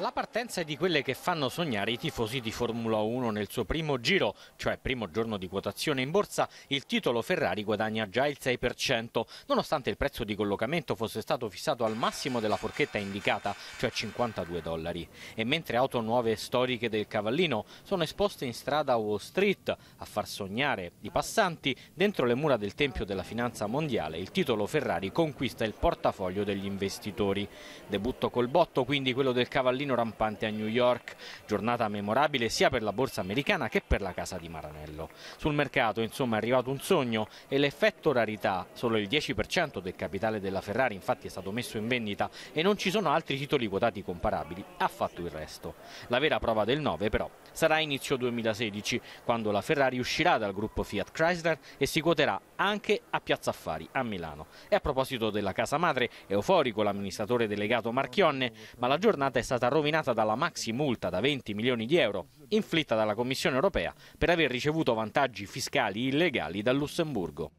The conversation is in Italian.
La partenza è di quelle che fanno sognare i tifosi di Formula 1 nel suo primo giro, cioè primo giorno di quotazione in borsa, il titolo Ferrari guadagna già il 6%, nonostante il prezzo di collocamento fosse stato fissato al massimo della forchetta indicata, cioè 52 dollari. E mentre auto nuove e storiche del cavallino sono esposte in strada a Wall Street a far sognare i passanti, dentro le mura del Tempio della Finanza Mondiale il titolo Ferrari conquista il portafoglio degli investitori. Debutto col botto quindi quello del cavallino mercatino rampante a New York, giornata memorabile sia per la borsa americana che per la casa di Maranello. Sul mercato insomma è arrivato un sogno e l'effetto rarità, solo il 10% del capitale della Ferrari infatti è stato messo in vendita e non ci sono altri titoli quotati comparabili, ha fatto il resto. La vera prova del 9 però sarà inizio 2016 quando la Ferrari uscirà dal gruppo Fiat Chrysler e si quoterà anche a Piazza Affari a Milano. E a proposito della casa madre, euforico l'amministratore delegato Marchionne, ma la giornata è stata rovinata dalla maxi multa da 20 milioni di euro inflitta dalla Commissione europea per aver ricevuto vantaggi fiscali illegali dal Lussemburgo.